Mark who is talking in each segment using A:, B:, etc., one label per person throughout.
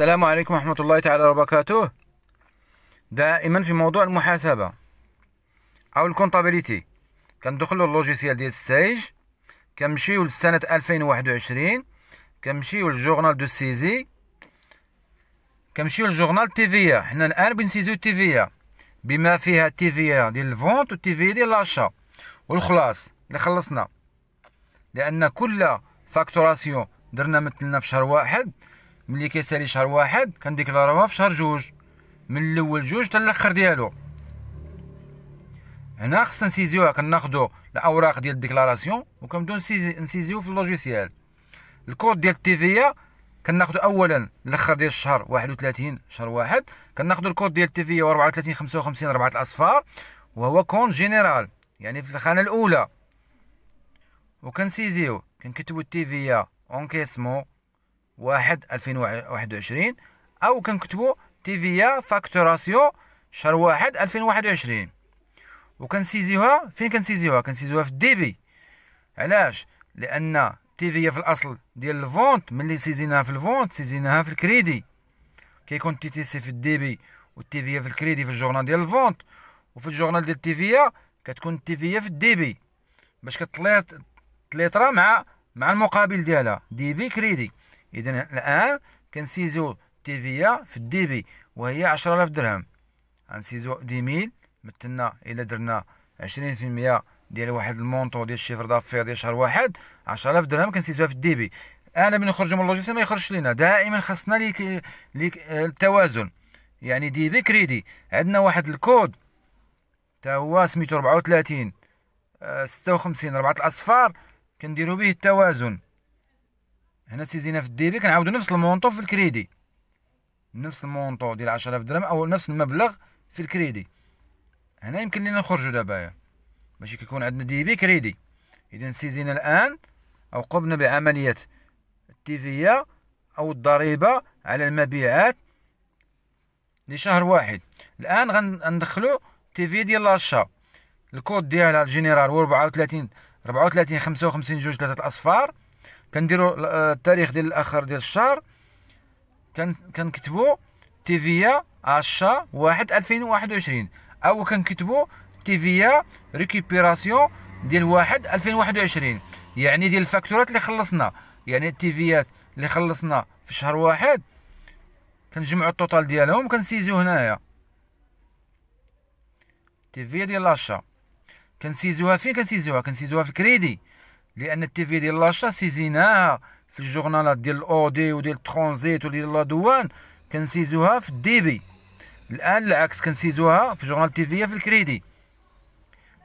A: السلام عليكم ورحمة الله تعالى وبركاته دائما في موضوع المحاسبة أو الكونتابيليتي كندخلو اللوجيسيال ديال السايج كنمشيو لسنة ألفين وواحد وعشرين كنمشيو للجورنال دو سيزي كنمشيو للجورنال تيفيا حنا الآن بنسيزيو فيا بما فيها فيا ديال الفونت فيا ديال لاشا والخلاص اللي خلصنا لأن كل فاكتوراسيون درنا مثلنا في شهر واحد ملي كيسالي شهر واحد كنديكلاروها في شهر جوج من الاول جوج حتى الاخر ديالو هنا خصنا نسيزيوها كناخدو الاوراق ديال الديكلاراسيون وكنبداو نسيزيو في اللوجيسيال الكود ديال التيفيا كناخدو اولا الاخر ديال الشهر 31 شهر واحد كناخدو الكود ديال التيفيا 34 55 4 الاصفار وهو كون جينيرال يعني في الخانه الاولى وكنسيزيو كنكتبو التيفيا اونكيسمون واحد ألفين واحد وعشرين أو كنكتبو تيفيا فاكتوراسيون شهر واحد ألفين واحد وعشرين وكنسيزيوها فين كنسيزيوها كنسيزيوها في الديبي علاش لأن تيفيا في الأصل ديال الفونت ملي سيزيناها في الفونت سيزيناها في الكريدي كيكون تي تي سي في الديبي والتيفيا في الكريدي في الجورنال ديال الفونت وفي الجورنال ديال فيا كتكون فيا في الديبي باش كتليط تليطرا مع مع المقابل ديالها ديبي كريدي إذا الآن كنسيزو تيفيا في الديبي وهي 10000 درهم غنسيزو دي ميل مثلنا إلا درنا عشرين في المية ديال واحد المونطو ديال الشيفر دافير ديال شهر واحد 10000 درهم كنسيزوها في الديبي انا من نخرجوا من اللوجيستيك ما يخرجش لينا دائما خاصنا ليك ليك التوازن يعني دي بي كريدي عندنا واحد الكود تا هو سميتو 34 56 آه، ربعه الاصفار كنديروا به التوازن هنا سيزينا في الديبي كنعاودو نفس المونطو في الكريدي نفس المونطو ديال عشرالاف درهم او نفس المبلغ في الكريدي هنا يمكن لينا نخرجو دابا باش كيكون عندنا ديبي كريدي اذا سيزينا الان او قمنا بعمليه التيفيه او الضريبه على المبيعات لشهر واحد الان غندخلو تيفي ديال لاشا الكود ديالها الجينيرال هو ربعة ربعة وتلاتين خمسة وخمسين جوج ثلاثه الاصفار كنديروا آه، التاريخ ديال الاخر ديال الشهر كنكتبوا تيفيا اشا واحد ألفين وواحد او كنكتبوا تيفيا ريكوبيراسيون ديال واحد ألفين يعني ديال الفاكتورات اللي خلصنا يعني التيفيات اللي خلصنا في شهر واحد كنجمعوا التوتال ديالهم كنسيزو هنايا تيفيا ديال لاشا كنسيزوها فين كنسيزوها كنسيزوها في الكريدي لان التيفي ديال لاشا سيزيناها في الجورنالات ديال الاودي وديال الترانزيت وديال لادوان كنسيزوها في الديبي الان العكس كنسيزوها في جورنال تيفيه في الكريدي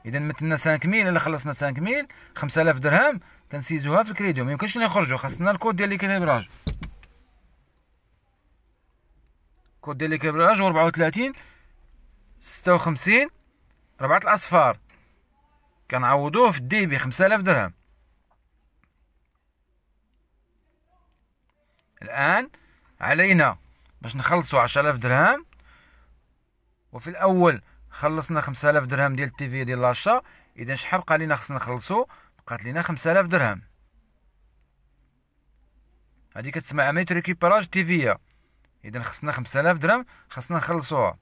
A: اذا مثلنا 5000 ميل الا خلصنا 5000 ميل 5000 درهم كنسيزوها في الكريديو ما يمكنش نخرجوا خاصنا الكود ديال ليكيبراج كود ديال ليكيبراج هو 34 56 ربعة الاصفار كنعوضوه في الديبي 5000 درهم الآن علينا باش نخلصوا عشرالاف درهم وفي الأول خلصنا خمسالاف درهم ديال التيفي ديال لاشا إذا شحال بقى لينا خصنا نخلصو بقات لينا خمسالاف درهم هادي كتسمى عملية ريكيبراج تيفية إذا خصنا خمسالاف درهم خصنا نخلصوها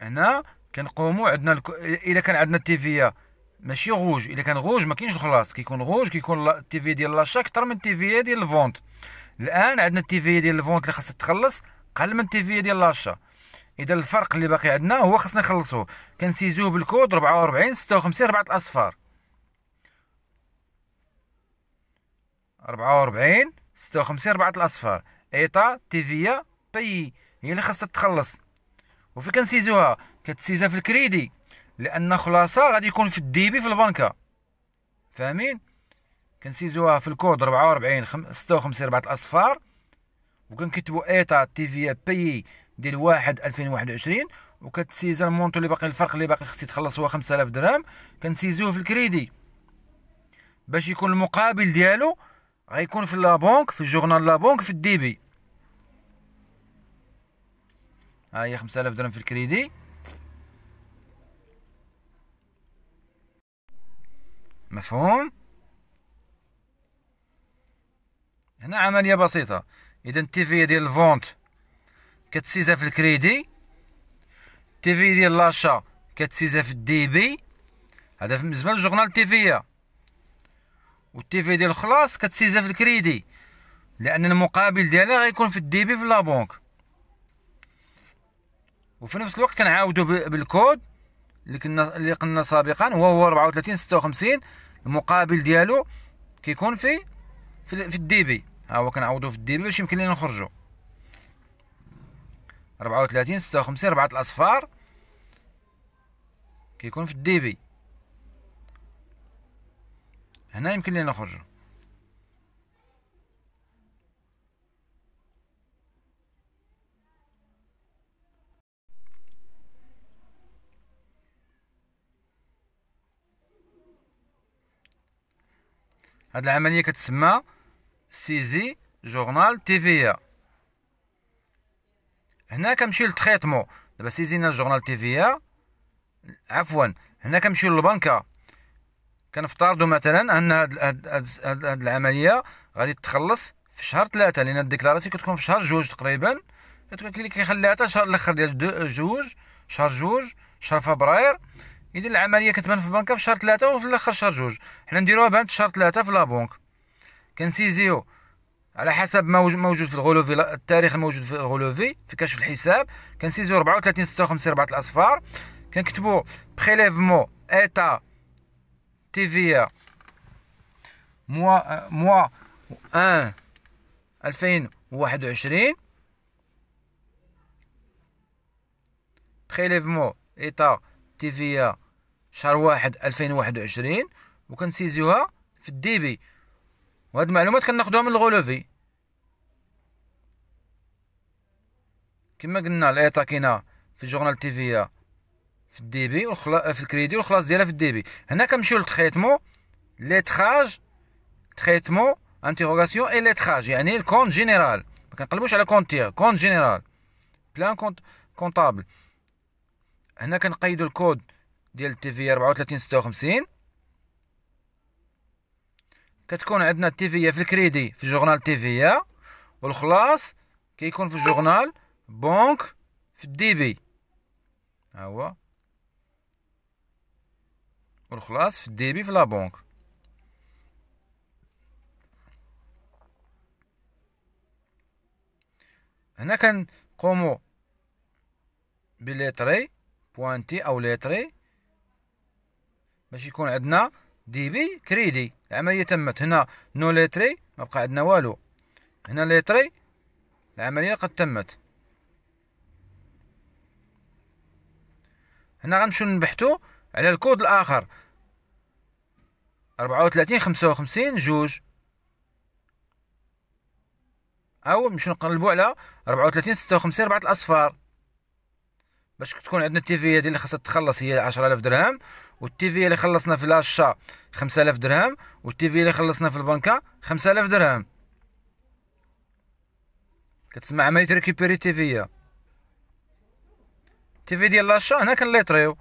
A: هنا كنقومو عندنا الك... الا كان عندنا التيفيه ماشي غوج الا كان غوج ما كاينش الخلاص كيكون غوج كيكون التي في ديال لاشا اكثر من التي في ديال الفونت الان عندنا التي في ديال الفونت اللي خاصها تخلص قل من التي في ديال لاشا اذا الفرق اللي باقي عندنا هو خاصنا نخلصوه كنسيزوه بالكود 44 56 4 الاصفار 44 56 4 الاصفار ايطا تيفيا بي هي اللي خاصها تخلص وفي كنسيزوها كتسيزها في الكريدي لان خلاصه غادي يكون في الديبي في البنكه فاهمين كنسيزوها في الكود 44 56 4 الاصفار وكنكتبوا ايتا تي في بي ديال 1 2021 وكتسيز المونطو اللي باقي الفرق اللي باقي خصك تخلص هو 5000 درهم كنسيزوه في الكريدي باش يكون المقابل ديالو غيكون في لابونك في الجورنال لابونك في الديبي ها هي 5000 درهم في الكريدي مفهوم؟ هنا عملية بسيطة إذا في ديال الفونت كتسيزها في الكريدي في ديال لاشا كتسيزها في الدي بي هذا بالنسبة للجورنال التيفية في ديال الخلاص كتسيزها في الكريدي لأن المقابل ديالها غيكون في الدي بي في لابونك وفي نفس الوقت كنعاودو بالكود اللي كنا اللي قلنا سابقا وهو 34 56 المقابل ديالو كيكون في في, في الدي بي ها هو كنعوضو في الدي بي باش يمكن لينا نخرجو 34 56 ربعة الاصفار كيكون في الدي بي هنا يمكن لينا نخرجو هاد العمليه كتسمى سيزي جورنال تيفيا هنا كنمشي للتريتمون دابا سيزينا جورنال تيفيا عفوا هنا كنمشيو للبنكه كنفترضوا مثلا ان هاد, هاد, هاد, العمليه غادي تخلص في شهر ثلاثة لان الديكلاراسيون كتكون في شهر جوج تقريبا كتكون كيخليها حتى شهر الاخر ديال جوج شهر جوج شهر فبراير اذا العمليه كتبان في البنكه في شهر ثلاثة وفي الاخر شهر جوج حنا نديروها بانت شهر ثلاثة في لابونك كنسيزيو على حسب ما موجود في الغولوفي التاريخ الموجود في الغولوفي في كشف الحساب كنسيزيو 34 56 4 الاصفار كنكتبوا بريليفمون ايتا تي في موا موا 1 2021 ايتا تي في شهر واحد 2021 وكنسيزيوها في الدي بي وهاد المعلومات كناخدوها من الغولوفي كما قلنا الايطا كاينه في جورنال تيفيا في الدي بي والخلا في الكريدي والخلاص ديالها في الدي بي هنا كنمشيو لتخيتمو ليتراج تخيتمو انتيغوغاسيون اي ليتراج يعني الكونت جينيرال ما كنقلبوش على كونتير كونت جينيرال بلان كونت كونطابل هنا كنقيدو الكود ديال التي في ستة وخمسين كتكون عندنا تي في الكريدي في جورنال تيفية والخلاص كيكون في جورنال بنك في الدي بي ها هو والخلاص في الدي بي في لا بنك هنا كنقومو بليتري بوانتي او ليتري باش يكون عندنا دي بي كريدي العمليه تمت هنا نو ليتري ما بقى عندنا والو هنا ليتري العمليه قد تمت هنا غنمشيو نبحثو على الكود الاخر 34 55 جوج او نمشيو نقلبو على 34 56 ربعة الاصفار باش تكون عندنا هذه اللي خاصها تخلص هي 10000 درهم والتيفيا اللي خلصنا في لاشا 5000 درهم والتيفيا اللي خلصنا في البنكة 5000 درهم كتسمع عملية ريكيبيري التي في ديال لاشا هنا كنليطريو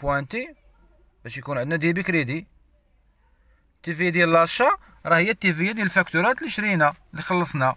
A: بوانتي باش يكون عندنا ديبي كريدي في ديال لاشا راه هي التيفيا ديال الفاكتورات اللي شرينا اللي خلصنا